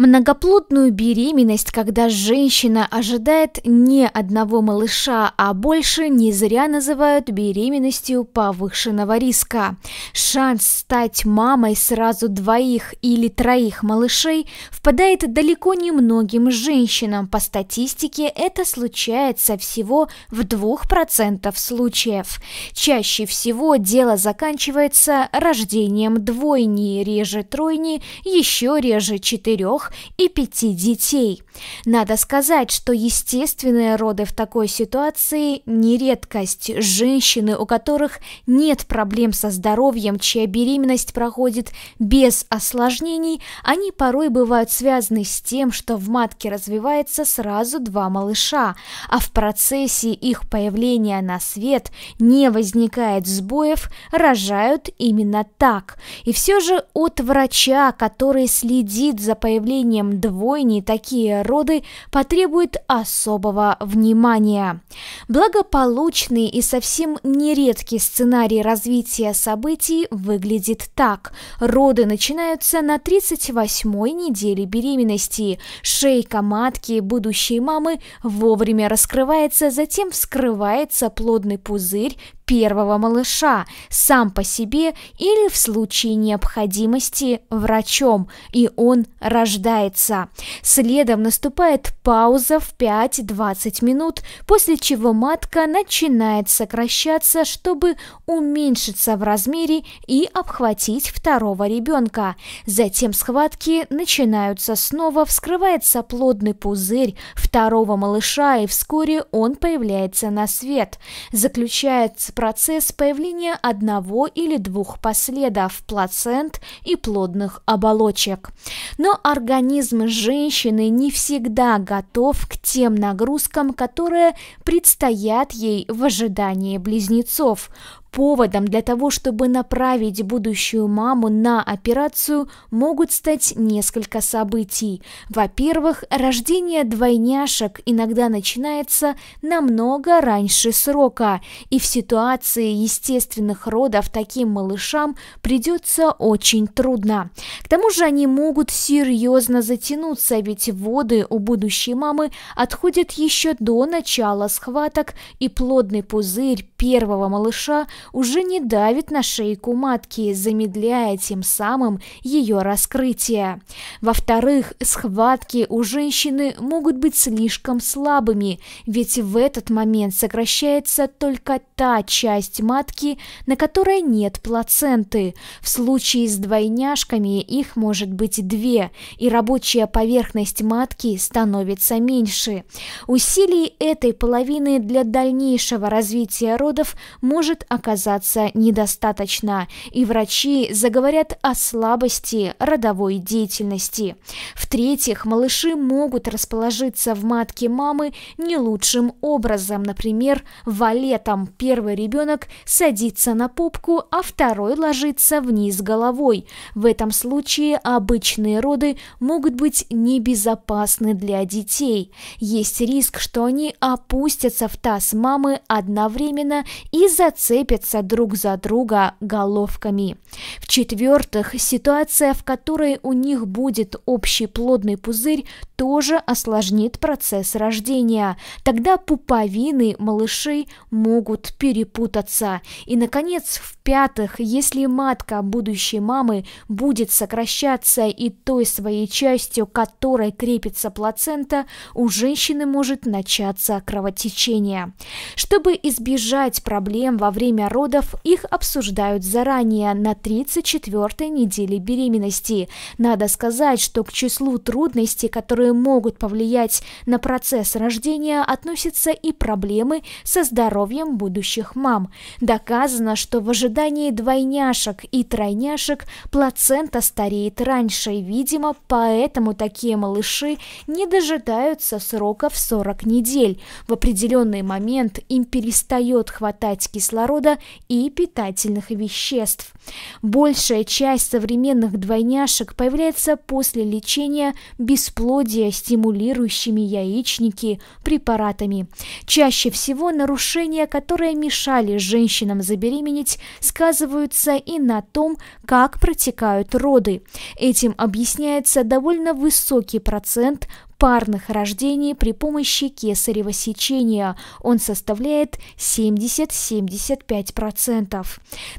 Многоплодную беременность, когда женщина ожидает не одного малыша, а больше, не зря называют беременностью повышенного риска. Шанс стать мамой сразу двоих или троих малышей впадает далеко не многим женщинам. По статистике это случается всего в 2% случаев. Чаще всего дело заканчивается рождением двойни, реже тройни, еще реже четырех и пяти детей. Надо сказать, что естественные роды в такой ситуации не редкость. Женщины, у которых нет проблем со здоровьем, чья беременность проходит без осложнений, они порой бывают связаны с тем, что в матке развивается сразу два малыша, а в процессе их появления на свет не возникает сбоев, рожают именно так. И все же от врача, который следит за появлением появлением двойни такие роды потребуют особого внимания. Благополучный и совсем нередкий сценарий развития событий выглядит так. Роды начинаются на 38-й неделе беременности. Шейка матки будущей мамы вовремя раскрывается, затем вскрывается плодный пузырь первого малыша сам по себе или в случае необходимости врачом, и он рождается охлаждается. Следом наступает пауза в 5-20 минут, после чего матка начинает сокращаться, чтобы уменьшиться в размере и обхватить второго ребенка. Затем схватки начинаются снова, вскрывается плодный пузырь второго малыша и вскоре он появляется на свет. Заключается процесс появления одного или двух последов плацент и плодных оболочек. Но организм организм женщины не всегда готов к тем нагрузкам, которые предстоят ей в ожидании близнецов. Поводом для того, чтобы направить будущую маму на операцию, могут стать несколько событий. Во-первых, рождение двойняшек иногда начинается намного раньше срока, и в ситуации естественных родов таким малышам придется очень трудно. К тому же они могут серьезно затянуться, ведь воды у будущей мамы отходят еще до начала схваток, и плодный пузырь первого малыша – уже не давит на шейку матки, замедляя тем самым ее раскрытие. Во-вторых, схватки у женщины могут быть слишком слабыми, ведь в этот момент сокращается только та часть матки, на которой нет плаценты. В случае с двойняшками их может быть две, и рабочая поверхность матки становится меньше. Усилий этой половины для дальнейшего развития родов может оказаться оказаться недостаточно, и врачи заговорят о слабости родовой деятельности. В-третьих, малыши могут расположиться в матке мамы не лучшим образом, например, валетом первый ребенок садится на попку, а второй ложится вниз головой. В этом случае обычные роды могут быть небезопасны для детей. Есть риск, что они опустятся в таз мамы одновременно и зацепят цепляются друг за друга головками. В-четвертых, ситуация, в которой у них будет общий плодный пузырь, тоже осложнит процесс рождения. Тогда пуповины малышей могут перепутаться. И, наконец, в-пятых, если матка будущей мамы будет сокращаться и той своей частью, которой крепится плацента, у женщины может начаться кровотечение. Чтобы избежать проблем во время народов их обсуждают заранее на 34-й неделе беременности. Надо сказать, что к числу трудностей, которые могут повлиять на процесс рождения, относятся и проблемы со здоровьем будущих мам. Доказано, что в ожидании двойняшек и тройняшек плацента стареет раньше, видимо, поэтому такие малыши не дожидаются сроков 40 недель. В определенный момент им перестает хватать кислорода и питательных веществ. Большая часть современных двойняшек появляется после лечения бесплодия стимулирующими яичники препаратами. Чаще всего нарушения, которые мешали женщинам забеременеть, сказываются и на том, как протекают роды. Этим объясняется довольно высокий процент парных рождений при помощи кесарево сечения. Он составляет 70-75%.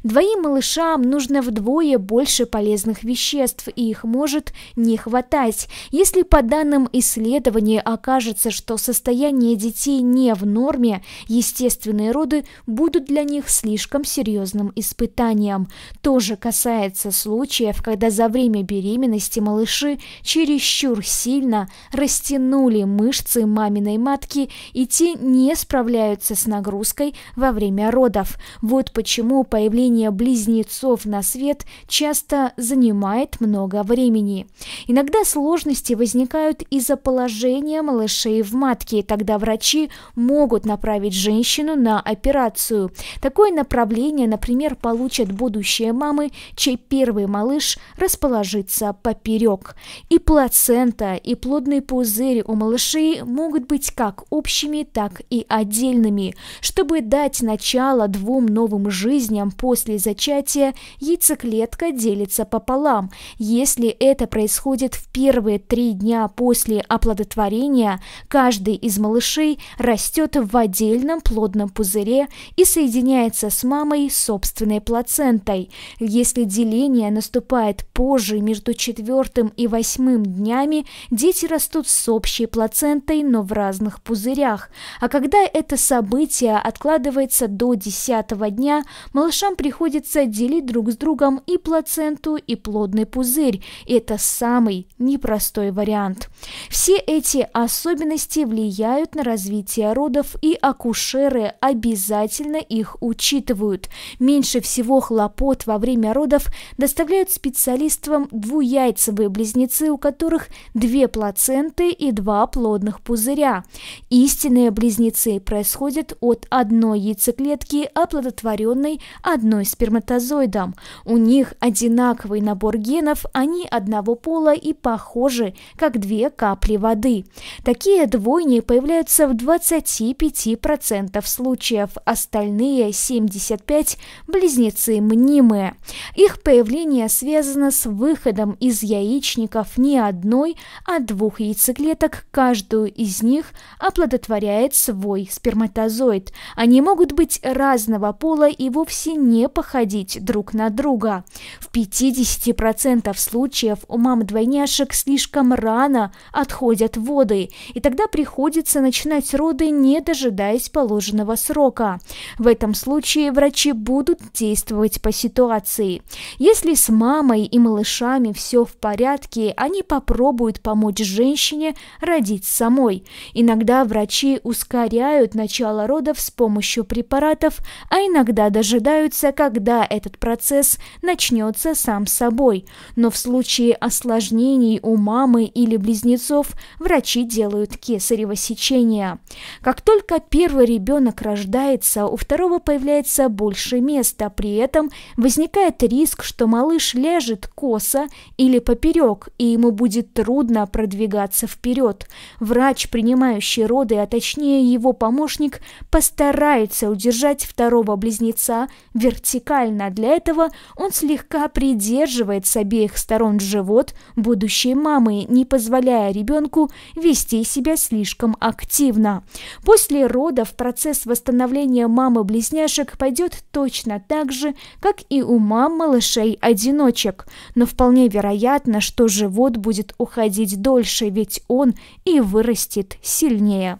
Двоим малышам нужно вдвое больше полезных веществ, и их может не хватать. Если по данным исследования окажется, что состояние детей не в норме, естественные роды будут для них слишком серьезным испытанием. То же касается случаев, когда за время беременности малыши чересчур сильно растягиваются растянули мышцы маминой матки, и те не справляются с нагрузкой во время родов. Вот почему появление близнецов на свет часто занимает много времени. Иногда сложности возникают из-за положения малышей в матке, тогда врачи могут направить женщину на операцию. Такое направление, например, получат будущие мамы, чей первый малыш расположится поперек. И плацента, и плодный путь пузыри у малышей могут быть как общими, так и отдельными. Чтобы дать начало двум новым жизням после зачатия, яйцеклетка делится пополам. Если это происходит в первые три дня после оплодотворения, каждый из малышей растет в отдельном плодном пузыре и соединяется с мамой собственной плацентой. Если деление наступает позже, между четвертым и восьмым днями, дети растут с общей плацентой, но в разных пузырях. А когда это событие откладывается до 10 дня, малышам приходится делить друг с другом и плаценту, и плодный пузырь. И это самый непростой вариант. Все эти особенности влияют на развитие родов, и акушеры обязательно их учитывают. Меньше всего хлопот во время родов доставляют специалистам двуяйцевые близнецы, у которых две плаценты фрагменты и два плодных пузыря. Истинные близнецы происходят от одной яйцеклетки, оплодотворенной одной сперматозоидом. У них одинаковый набор генов, они одного пола и похожи, как две капли воды. Такие двойни появляются в 25% случаев, остальные 75% близнецы мнимые. Их появление связано с выходом из яичников не одной, а двух яиц яйцеклеток, каждую из них оплодотворяет свой сперматозоид. Они могут быть разного пола и вовсе не походить друг на друга. В 50% случаев у мам-двойняшек слишком рано отходят воды, и тогда приходится начинать роды, не дожидаясь положенного срока. В этом случае врачи будут действовать по ситуации. Если с мамой и малышами все в порядке, они попробуют помочь женщине женщине родить самой. Иногда врачи ускоряют начало родов с помощью препаратов, а иногда дожидаются, когда этот процесс начнется сам собой. Но в случае осложнений у мамы или близнецов врачи делают кесарево сечение. Как только первый ребенок рождается, у второго появляется больше места, при этом возникает риск, что малыш ляжет косо или поперек, и ему будет трудно продвигаться подался вперед. Врач, принимающий роды, а точнее его помощник, постарается удержать второго близнеца вертикально. Для этого он слегка придерживает с обеих сторон живот будущей мамы, не позволяя ребенку вести себя слишком активно. После родов процесс восстановления мамы-близняшек пойдет точно так же, как и у мам малышей-одиночек. Но вполне вероятно, что живот будет уходить дольше, ведь ведь он и вырастет сильнее.